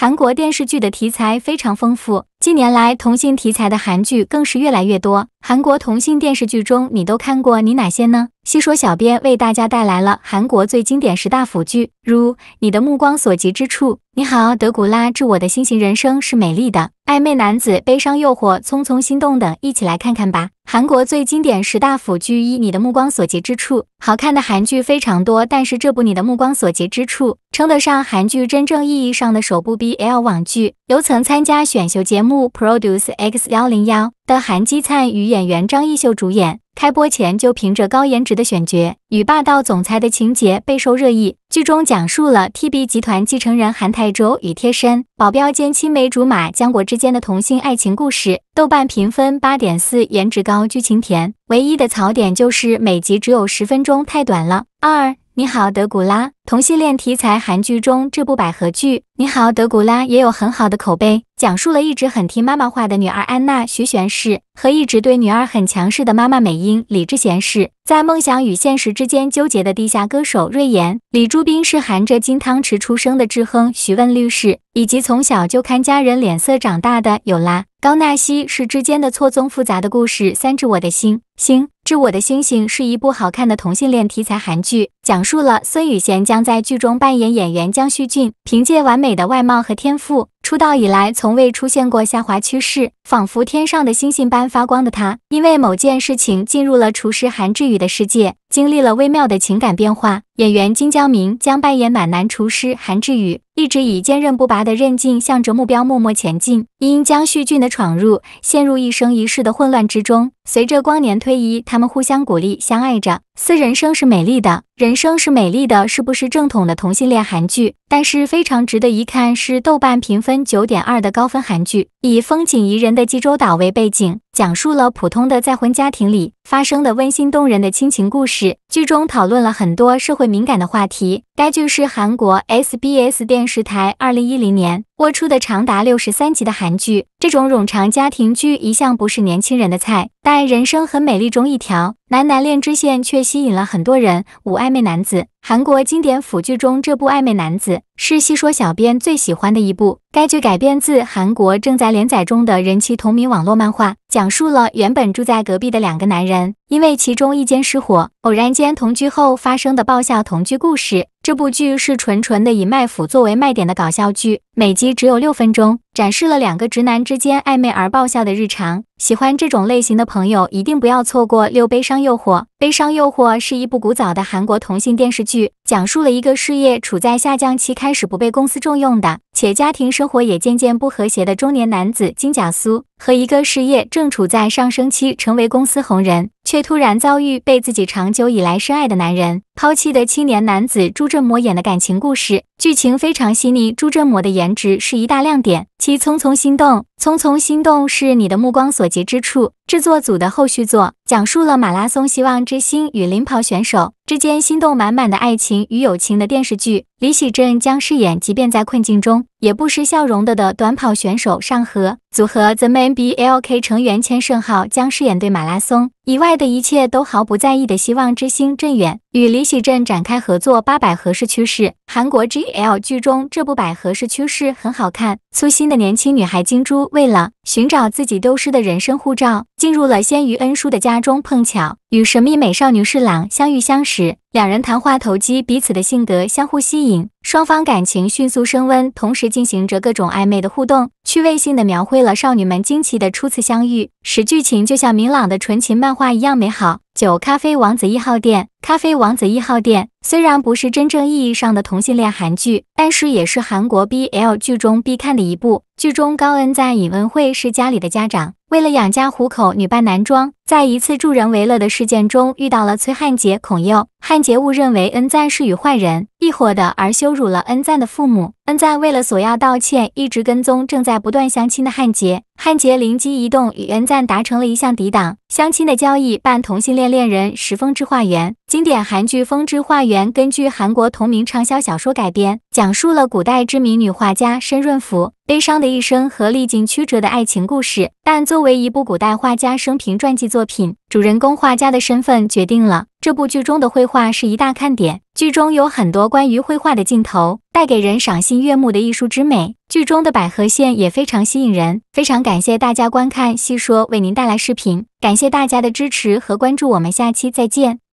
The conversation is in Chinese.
韩国电视剧的题材非常丰富。近年来，同性题材的韩剧更是越来越多。韩国同性电视剧中，你都看过你哪些呢？细说，小编为大家带来了韩国最经典十大腐剧，如《你的目光所及之处》、《你好，德古拉》、《致我的新型人生》是美丽的、暧昧男子、悲伤诱惑、匆匆心动等，一起来看看吧。韩国最经典十大腐剧一，《你的目光所及之处》。好看的韩剧非常多，但是这部《你的目光所及之处》称得上韩剧真正意义上的首部 BL 网剧。由曾参加选秀节目 Produce X 幺零幺的韩基灿与演员张艺秀主演，开播前就凭着高颜值的选角与霸道总裁的情节备受热议。剧中讲述了 T B 集团继承人韩泰洲与贴身保镖兼青梅竹马江国之间的同性爱情故事。豆瓣评分八点四，颜值高，剧情甜，唯一的槽点就是每集只有十分钟，太短了。二你好，德古拉。同性恋题材韩剧中，这部百合剧《你好，德古拉》也有很好的口碑。讲述了一直很听妈妈话的女儿安娜徐玄氏和一直对女儿很强势的妈妈美英李智贤氏在梦想与现实之间纠结的地下歌手瑞妍李珠斌是含着金汤匙出生的智亨徐问律师以及从小就看家人脸色长大的有拉。高纳希是之间的错综复杂的故事，三至我的心星至我的星星是一部好看的同性恋题材韩剧，讲述了孙宇贤将在剧中扮演演员姜旭俊。凭借完美的外貌和天赋，出道以来从未出现过下滑趋势，仿佛天上的星星般发光的他，因为某件事情进入了厨师韩志宇的世界。经历了微妙的情感变化，演员金江明将扮演满男厨师韩志宇，一直以坚韧不拔的韧劲向着目标默默前进。因江旭俊的闯入，陷入一生一世的混乱之中。随着光年推移，他们互相鼓励，相爱着。四人生是美丽的，人生是美丽的，是不是正统的同性恋韩剧？但是非常值得一看，是豆瓣评分九点二的高分韩剧，以风景宜人的济州岛为背景，讲述了普通的再婚家庭里发生的温馨动人的亲情故事。剧中讨论了很多社会敏感的话题。该剧是韩国 SBS 电视台二零一零年播出的长达六十三集的韩剧。这种冗长家庭剧一向不是年轻人的菜，但《人生很美丽》中一条。男男恋支线却吸引了很多人。《五暧昧男子》，韩国经典腐剧中这部《暧昧男子》是细说小编最喜欢的一部。该剧改编自韩国正在连载中的人气同名网络漫画，讲述了原本住在隔壁的两个男人，因为其中一间失火，偶然间同居后发生的爆笑同居故事。这部剧是纯纯的以卖腐作为卖点的搞笑剧，每集只有六分钟，展示了两个直男之间暧昧而爆笑的日常。喜欢这种类型的朋友一定不要错过《六悲伤诱惑》。《悲伤诱惑》是一部古早的韩国同性电视剧，讲述了一个事业处在下降期、开始不被公司重用的，且家庭生活也渐渐不和谐的中年男子金甲苏，和一个事业正处在上升期、成为公司红人，却突然遭遇被自己长久以来深爱的男人。抛弃的青年男子朱振模演的感情故事，剧情非常细腻。朱振模的颜值是一大亮点。其《匆匆心动》，《匆匆心动》是你的目光所及之处。制作组的后续作讲述了马拉松希望之星与领跑选手之间心动满满的爱情与友情的电视剧。李喜镇将饰演即便在困境中也不失笑容的的短跑选手尚河。组合 The Man B L K 成员千盛浩将饰演对马拉松以外的一切都毫不在意的希望之星郑远。与李喜镇展开合作，《八百》合适趋势。韩国 G L 剧中这部《百合式趋势》很好看，粗心的年轻女孩金珠为了。寻找自己丢失的人身护照，进入了先于恩叔的家中，碰巧与神秘美少女侍郎相遇相识，两人谈话投机，彼此的性格相互吸引，双方感情迅速升温，同时进行着各种暧昧的互动，趣味性的描绘了少女们惊奇的初次相遇，使剧情就像明朗的纯情漫画一样美好。九咖啡王子一号店，咖啡王子一号店。虽然不是真正意义上的同性恋韩剧，但是也是韩国 BL 剧中必看的一部。剧中高恩在尹文惠是家里的家长，为了养家糊口，女扮男装，在一次助人为乐的事件中遇到了崔汉杰、孔佑。汉杰误认为恩赞是与坏人一伙的，而羞辱了恩赞的父母。恩赞为了索要道歉，一直跟踪正在不断相亲的汉杰。汉杰灵机一动，与恩赞达成了一项抵挡相亲的交易：扮同性恋恋人。《十峰之画缘》经典韩剧《风之画缘》根据韩国同名畅销小说改编，讲述了古代知名女画家申润福悲伤的一生和历经曲折的爱情故事。但作为一部古代画家生平传记作品，主人公画家的身份决定了。这部剧中的绘画是一大看点，剧中有很多关于绘画的镜头，带给人赏心悦目的艺术之美。剧中的百合线也非常吸引人。非常感谢大家观看细说为您带来视频，感谢大家的支持和关注，我们下期再见。